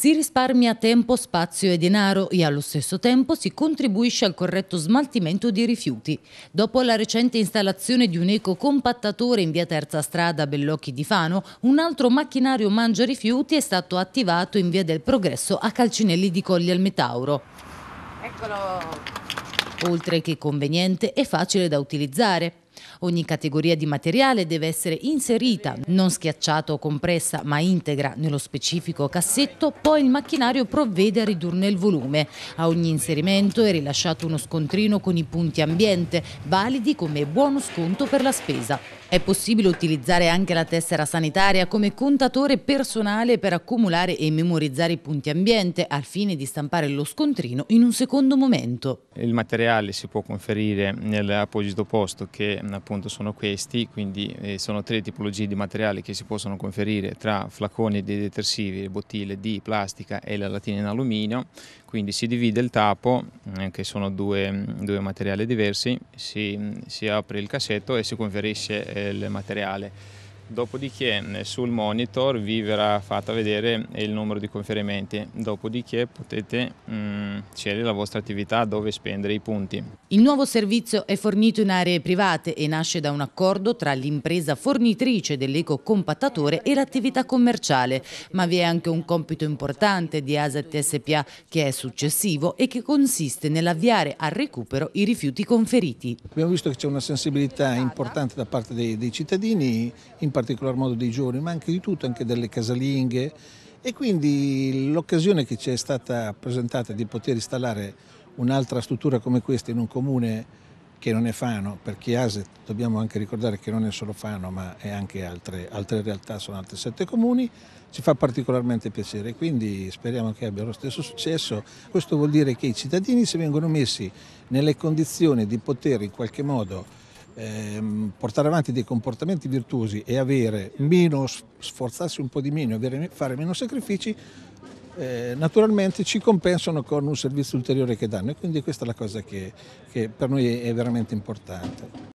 Si risparmia tempo, spazio e denaro e allo stesso tempo si contribuisce al corretto smaltimento dei rifiuti. Dopo la recente installazione di un ecocompattatore in via Terza Strada Bellocchi di Fano, un altro macchinario mangia rifiuti è stato attivato in via del Progresso a Calcinelli di Colli al Metauro. Eccolo! Oltre che conveniente, è facile da utilizzare. Ogni categoria di materiale deve essere inserita, non schiacciata o compressa, ma integra nello specifico cassetto, poi il macchinario provvede a ridurne il volume. A ogni inserimento è rilasciato uno scontrino con i punti ambiente, validi come buono sconto per la spesa. È possibile utilizzare anche la tessera sanitaria come contatore personale per accumulare e memorizzare i punti ambiente al fine di stampare lo scontrino in un secondo momento. Il materiale si può conferire nell'apposito posto che appunto sono questi, quindi eh, sono tre tipologie di materiali che si possono conferire tra flaconi di detersivi, bottiglie di plastica e la latina in alluminio, quindi si divide il tappo, eh, che sono due, due materiali diversi, si, si, apre il cassetto e si conferisce eh, il materiale. Dopodiché eh, sul monitor vi verrà fatta vedere il numero di conferimenti, dopodiché potete mm, scegliere la vostra attività dove spendere i punti. Il nuovo servizio è fornito in aree private e nasce da un accordo tra l'impresa fornitrice dell'ecocompattatore e l'attività commerciale, ma vi è anche un compito importante di ASET SPA che è successivo e che consiste nell'avviare al recupero i rifiuti conferiti. Abbiamo visto che c'è una sensibilità importante da parte dei, dei cittadini, in particolar modo dei giovani, ma anche di tutto, anche delle casalinghe e quindi l'occasione che ci è stata presentata di poter installare un'altra struttura come questa in un comune che non è Fano, perché ASET dobbiamo anche ricordare che non è solo Fano ma è anche altre, altre realtà, sono altri sette comuni, ci fa particolarmente piacere, quindi speriamo che abbia lo stesso successo. Questo vuol dire che i cittadini se vengono messi nelle condizioni di poter in qualche modo Ehm, portare avanti dei comportamenti virtuosi e avere meno, sforzarsi un po' di meno, avere, fare meno sacrifici, eh, naturalmente ci compensano con un servizio ulteriore che danno e quindi questa è la cosa che, che per noi è veramente importante.